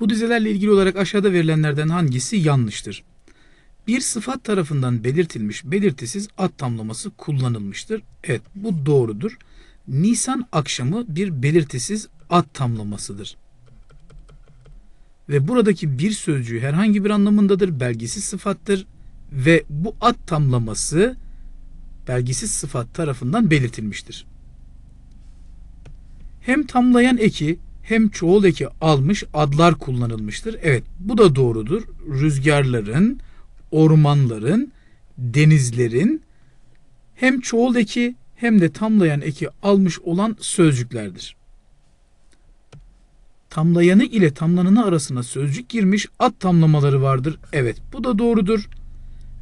Bu dizelerle ilgili olarak aşağıda verilenlerden hangisi yanlıştır? Bir sıfat tarafından belirtilmiş belirtisiz ad tamlaması kullanılmıştır. Evet bu doğrudur. Nisan akşamı bir belirtisiz ad tamlamasıdır. Ve buradaki bir sözcüğü herhangi bir anlamındadır, belgisiz sıfattır ve bu ad tamlaması belgisiz sıfat tarafından belirtilmiştir. Hem tamlayan eki hem çoğul eki almış adlar kullanılmıştır. Evet bu da doğrudur. Rüzgarların, ormanların, denizlerin hem çoğul eki hem de tamlayan eki almış olan sözcüklerdir. Tamlayanı ile tamlananı arasına sözcük girmiş at tamlamaları vardır. Evet bu da doğrudur.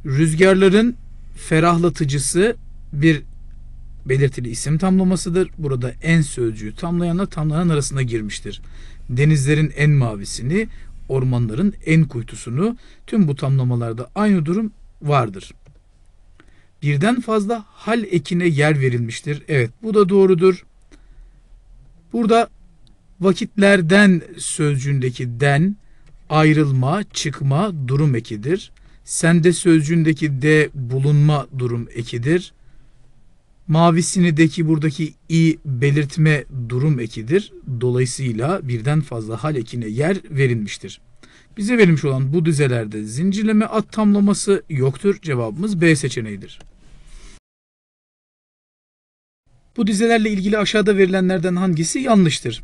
Rüzgarların ferahlatıcısı bir belirtili isim tamlamasıdır. Burada en sözcüğü tamlayanla tamlayan arasında girmiştir. Denizlerin en mavisini, ormanların en kuytusunu tüm bu tamlamalarda aynı durum vardır. Birden fazla hal ekine yer verilmiştir. Evet bu da doğrudur. Burada vakitlerden sözcüğündeki den ayrılma, çıkma durum ekidir. Sende sözcüğündeki de bulunma durum ekidir. Mavisini'deki buradaki i belirtme durum ekidir. Dolayısıyla birden fazla hal ekine yer verilmiştir. Bize verilmiş olan bu dizelerde zincirleme at tamlaması yoktur. Cevabımız B seçeneğidir. Bu dizelerle ilgili aşağıda verilenlerden hangisi yanlıştır?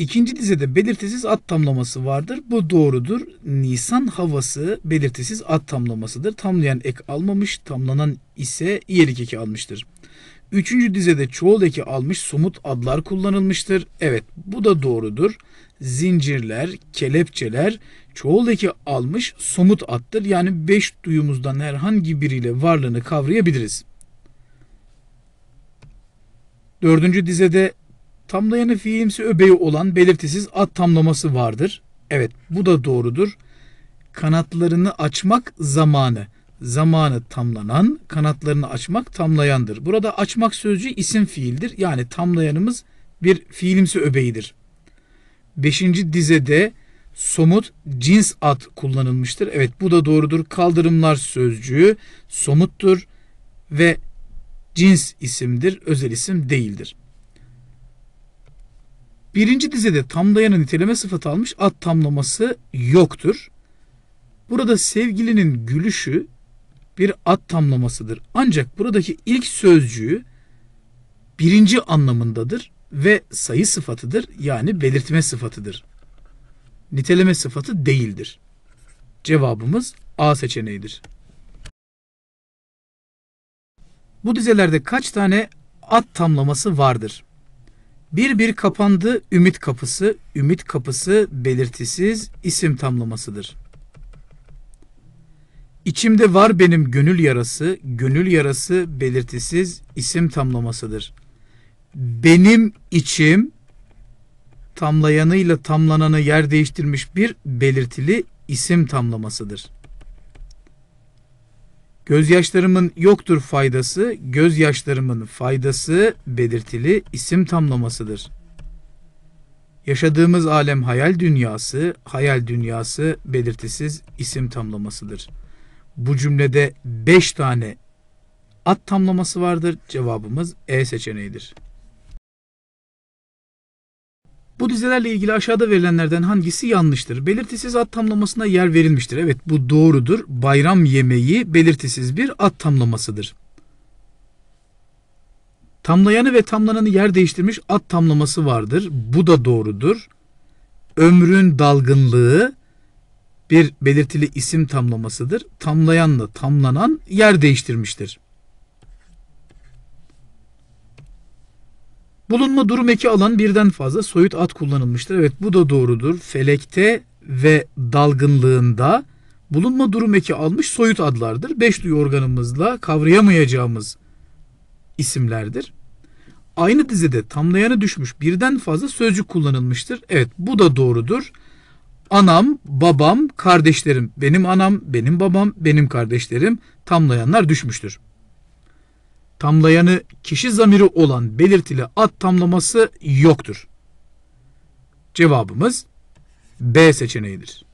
İkinci dizede belirtisiz at tamlaması vardır. Bu doğrudur. Nisan havası belirtisiz at tamlamasıdır. Tamlayan ek almamış, tamlanan ise iyelik eki almıştır. Üçüncü dizede çoğul eki almış somut adlar kullanılmıştır. Evet bu da doğrudur. Zincirler, kelepçeler çoğul eki almış somut attır. Yani beş duyumuzdan herhangi biriyle varlığını kavrayabiliriz. Dördüncü dizede Tamlayanı fiilimsi öbeği olan belirtisiz at tamlaması vardır. Evet bu da doğrudur. Kanatlarını açmak zamanı. Zamanı tamlanan, kanatlarını açmak tamlayandır. Burada açmak sözcüğü isim fiildir. Yani tamlayanımız bir fiilimsi öbeğidir. Beşinci dizede somut cins ad kullanılmıştır. Evet bu da doğrudur. Kaldırımlar sözcüğü somuttur ve cins isimdir, özel isim değildir. Birinci dizede tamlayana niteleme sıfatı almış at tamlaması yoktur. Burada sevgilinin gülüşü bir at tamlamasıdır. Ancak buradaki ilk sözcüğü birinci anlamındadır ve sayı sıfatıdır yani belirtme sıfatıdır. Niteleme sıfatı değildir. Cevabımız A seçeneğidir. Bu dizelerde kaç tane at tamlaması vardır? Bir bir kapandı ümit kapısı, ümit kapısı belirtisiz isim tamlamasıdır. İçimde var benim gönül yarası, gönül yarası belirtisiz isim tamlamasıdır. Benim içim tamlayanıyla tamlananı yer değiştirmiş bir belirtili isim tamlamasıdır. Gözyaşlarımın yoktur faydası, gözyaşlarımın faydası belirtili isim tamlamasıdır. Yaşadığımız alem hayal dünyası, hayal dünyası belirtisiz isim tamlamasıdır. Bu cümlede 5 tane at tamlaması vardır. Cevabımız E seçeneğidir. Bu dizelerle ilgili aşağıda verilenlerden hangisi yanlıştır? Belirtisiz at tamlamasına yer verilmiştir. Evet bu doğrudur. Bayram yemeği belirtisiz bir at tamlamasıdır. Tamlayanı ve tamlananı yer değiştirmiş at tamlaması vardır. Bu da doğrudur. Ömrün dalgınlığı bir belirtili isim tamlamasıdır. Tamlayanla tamlanan yer değiştirmiştir. Bulunma durum eki alan birden fazla soyut ad kullanılmıştır. Evet bu da doğrudur. Felekte ve dalgınlığında bulunma durum eki almış soyut adlardır. Beş duyu organımızla kavrayamayacağımız isimlerdir. Aynı dizide tamlayanı düşmüş birden fazla sözcük kullanılmıştır. Evet bu da doğrudur. Anam, babam, kardeşlerim, benim anam, benim babam, benim kardeşlerim tamlayanlar düşmüştür tamlayanı kişi zamiri olan belirtili ad tamlaması yoktur. Cevabımız B seçeneğidir.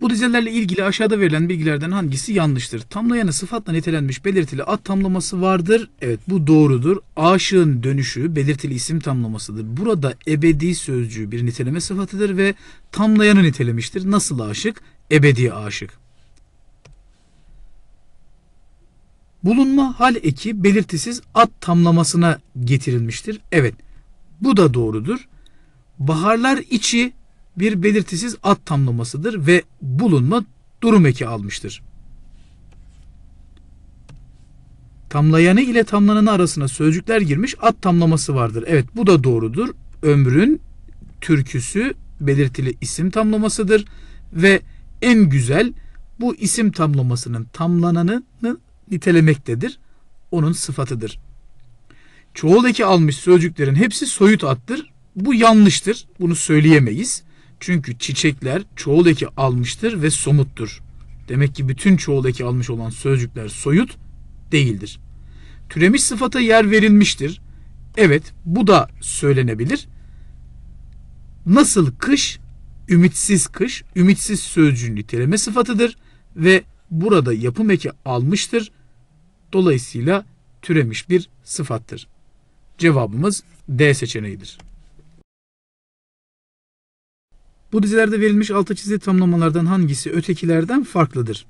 Bu dizelerle ilgili aşağıda verilen bilgilerden hangisi yanlıştır? Tamlayanı sıfatla nitelenmiş belirtili ad tamlaması vardır. Evet bu doğrudur. Aşığın dönüşü belirtili isim tamlamasıdır. Burada ebedi sözcüğü bir niteleme sıfatıdır ve tamlayanı nitelemiştir. Nasıl aşık? Ebedi aşık. Bulunma hal eki belirtisiz at tamlamasına getirilmiştir. Evet bu da doğrudur. Baharlar içi bir belirtisiz at tamlamasıdır ve bulunma durum eki almıştır. Tamlayanı ile tamlananı arasına sözcükler girmiş at tamlaması vardır. Evet bu da doğrudur. Ömrün türküsü belirtili isim tamlamasıdır ve en güzel bu isim tamlamasının tamlananı nitelemektedir. Onun sıfatıdır. Çoğul almış sözcüklerin hepsi soyut attır. Bu yanlıştır. Bunu söyleyemeyiz. Çünkü çiçekler çoğul almıştır ve somuttur. Demek ki bütün çoğul almış olan sözcükler soyut değildir. Türemiş sıfata yer verilmiştir. Evet bu da söylenebilir. Nasıl kış? Ümitsiz kış, ümitsiz sözcüğün niteleme sıfatıdır ve burada yapım eki almıştır. Dolayısıyla türemiş bir sıfattır. Cevabımız D seçeneğidir. Bu dizilerde verilmiş altı çizili tamlamalardan hangisi ötekilerden farklıdır?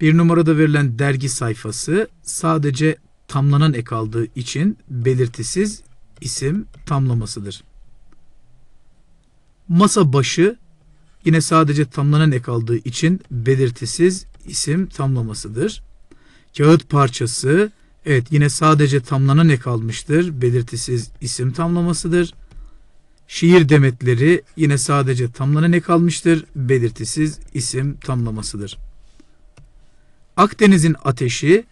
Bir numarada verilen dergi sayfası sadece tamlanan ek aldığı için belirtisiz isim tamlamasıdır. Masa başı Yine sadece tamlanan ek aldığı için belirtisiz isim tamlamasıdır. Kağıt parçası evet yine sadece tamlanan ek almıştır. Belirtisiz isim tamlamasıdır. Şiir demetleri yine sadece tamlanan ek almıştır. Belirtisiz isim tamlamasıdır. Akdeniz'in ateşi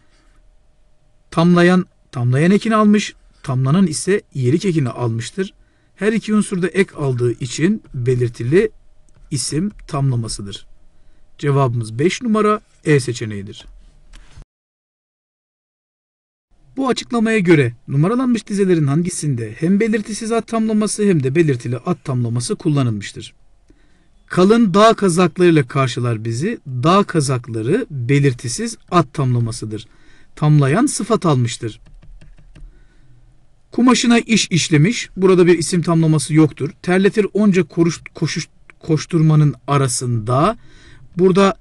tamlayan tamlayan ekini almış, tamlanan ise iyilik ekini almıştır. Her iki unsurda ek aldığı için belirtili isim tamlamasıdır. Cevabımız 5 numara E seçeneğidir. Bu açıklamaya göre numaralanmış dizelerin hangisinde hem belirtisiz at tamlaması hem de belirtili at tamlaması kullanılmıştır. Kalın dağ kazaklarıyla karşılar bizi. Dağ kazakları belirtisiz at tamlamasıdır. Tamlayan sıfat almıştır. Kumaşına iş işlemiş. Burada bir isim tamlaması yoktur. Terletir onca koruş, koşuş, koşturmanın arasında. Burada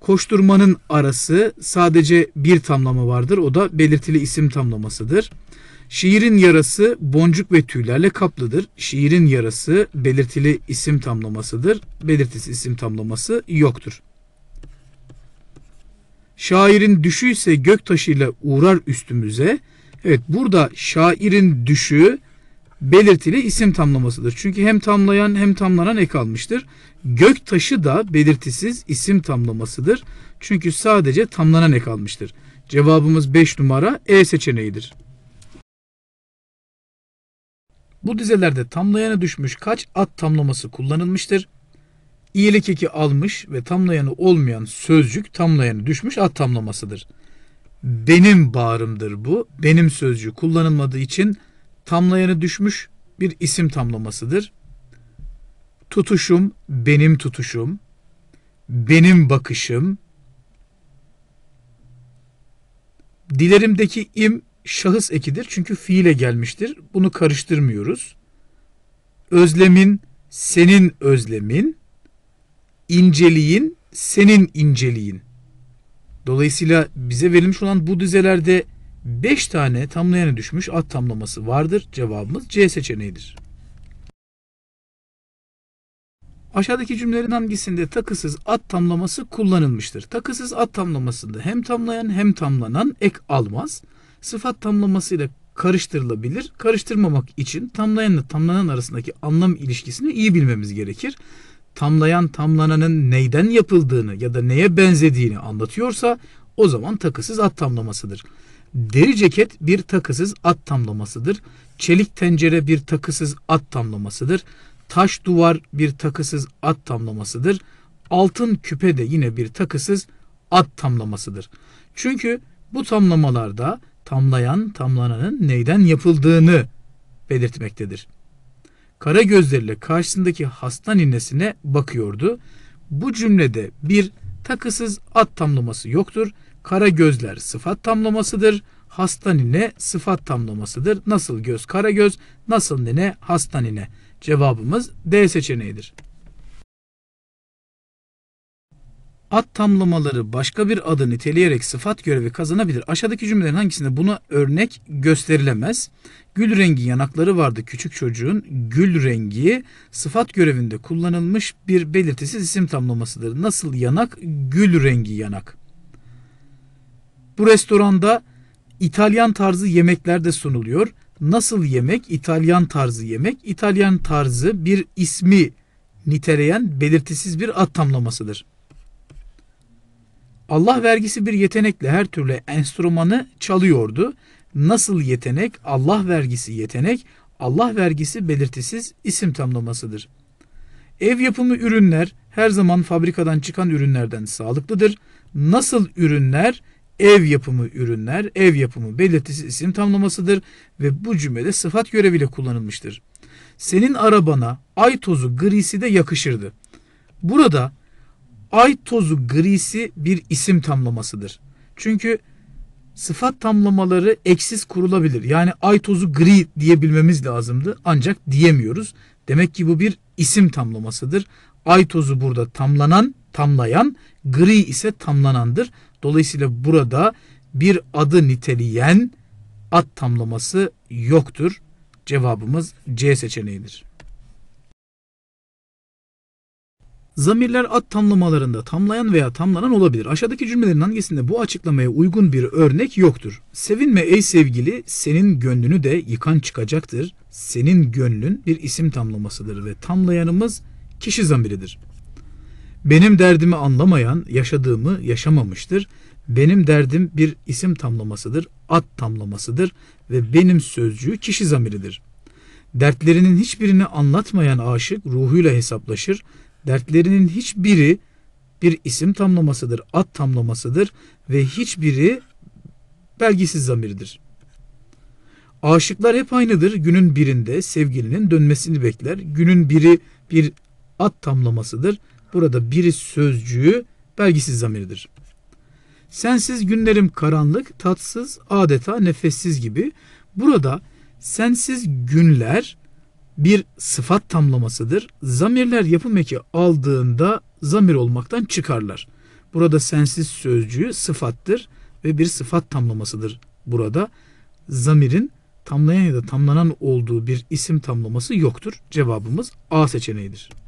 koşturmanın arası sadece bir tamlama vardır. O da belirtili isim tamlamasıdır. Şiirin yarası boncuk ve tüylerle kaplıdır. Şiirin yarası belirtili isim tamlamasıdır. Belirtisi isim tamlaması yoktur. Şairin düşü ise gök taşıyla uğrar üstümüze. Evet burada şairin düşü belirtili isim tamlamasıdır. Çünkü hem tamlayan hem tamlanan ek almıştır. Gök taşı da belirtisiz isim tamlamasıdır. Çünkü sadece tamlanan ek almıştır. Cevabımız 5 numara E seçeneğidir. Bu dizelerde tamlayana düşmüş kaç at tamlaması kullanılmıştır? İyilik eki almış ve tamlayanı olmayan sözcük tamlayanı düşmüş at tamlamasıdır. Benim bağrımdır bu. Benim sözcüğü kullanılmadığı için tamlayanı düşmüş bir isim tamlamasıdır. Tutuşum, benim tutuşum, benim bakışım. Dilerimdeki im şahıs ekidir çünkü fiile gelmiştir. Bunu karıştırmıyoruz. Özlemin, senin özlemin, inceliğin, senin inceliğin. Dolayısıyla bize verilmiş olan bu dizelerde 5 tane tamlayana düşmüş at tamlaması vardır. Cevabımız C seçeneğidir. Aşağıdaki cümlelerin hangisinde takısız at tamlaması kullanılmıştır? Takısız at tamlamasında hem tamlayan hem tamlanan ek almaz. Sıfat tamlamasıyla karıştırılabilir. Karıştırmamak için tamlayanla tamlanan arasındaki anlam ilişkisini iyi bilmemiz gerekir. Tamlayan tamlananın neyden yapıldığını ya da neye benzediğini anlatıyorsa o zaman takısız at tamlamasıdır. Deri ceket bir takısız at tamlamasıdır. Çelik tencere bir takısız at tamlamasıdır. Taş duvar bir takısız at tamlamasıdır. Altın küpe de yine bir takısız at tamlamasıdır. Çünkü bu tamlamalarda tamlayan tamlananın neyden yapıldığını belirtmektedir. Kara gözleriyle karşısındaki hasta ninesine bakıyordu. Bu cümlede bir takısız at tamlaması yoktur. Kara gözler sıfat tamlamasıdır. Hasta nine sıfat tamlamasıdır. Nasıl göz kara göz, nasıl nine hasta nine. Cevabımız D seçeneğidir. At tamlamaları başka bir adı niteleyerek sıfat görevi kazanabilir. Aşağıdaki cümlelerin hangisinde buna örnek gösterilemez? Gül rengi yanakları vardı küçük çocuğun. Gül rengi sıfat görevinde kullanılmış bir belirtisiz isim tamlamasıdır. Nasıl yanak? Gül rengi yanak. Bu restoranda İtalyan tarzı yemekler de sunuluyor. Nasıl yemek? İtalyan tarzı yemek. İtalyan tarzı bir ismi niteleyen belirtisiz bir ad tamlamasıdır. Allah vergisi bir yetenekle her türlü enstrümanı çalıyordu. Nasıl yetenek? Allah vergisi yetenek. Allah vergisi belirtisiz isim tamlamasıdır. Ev yapımı ürünler her zaman fabrikadan çıkan ürünlerden sağlıklıdır. Nasıl ürünler? ev yapımı ürünler, ev yapımı belirtisi isim tamlamasıdır ve bu cümlede sıfat göreviyle kullanılmıştır. Senin arabana ay tozu grisi de yakışırdı. Burada ay tozu grisi bir isim tamlamasıdır. Çünkü sıfat tamlamaları eksiz kurulabilir. Yani ay tozu gri diyebilmemiz lazımdı ancak diyemiyoruz. Demek ki bu bir isim tamlamasıdır. Ay tozu burada tamlanan, tamlayan, gri ise tamlanandır. Dolayısıyla burada bir adı niteleyen ad tamlaması yoktur. Cevabımız C seçeneğidir. Zamirler ad tamlamalarında tamlayan veya tamlanan olabilir. Aşağıdaki cümlelerin hangisinde bu açıklamaya uygun bir örnek yoktur? Sevinme ey sevgili, senin gönlünü de yıkan çıkacaktır. Senin gönlün bir isim tamlamasıdır ve tamlayanımız kişi zamiridir. Benim derdimi anlamayan yaşadığımı yaşamamıştır. Benim derdim bir isim tamlamasıdır, ad tamlamasıdır ve benim sözcüğü kişi zamiridir. Dertlerinin hiçbirini anlatmayan aşık ruhuyla hesaplaşır. Dertlerinin hiçbiri bir isim tamlamasıdır, ad tamlamasıdır ve hiçbiri belgisiz zamiridir. Aşıklar hep aynıdır. Günün birinde sevgilinin dönmesini bekler. Günün biri bir ad tamlamasıdır Burada biri sözcüğü belgisiz zamiridir. Sensiz günlerim karanlık, tatsız, adeta nefessiz gibi. Burada sensiz günler bir sıfat tamlamasıdır. Zamirler yapım eki aldığında zamir olmaktan çıkarlar. Burada sensiz sözcüğü sıfattır ve bir sıfat tamlamasıdır. Burada zamirin tamlayan ya da tamlanan olduğu bir isim tamlaması yoktur. Cevabımız A seçeneğidir.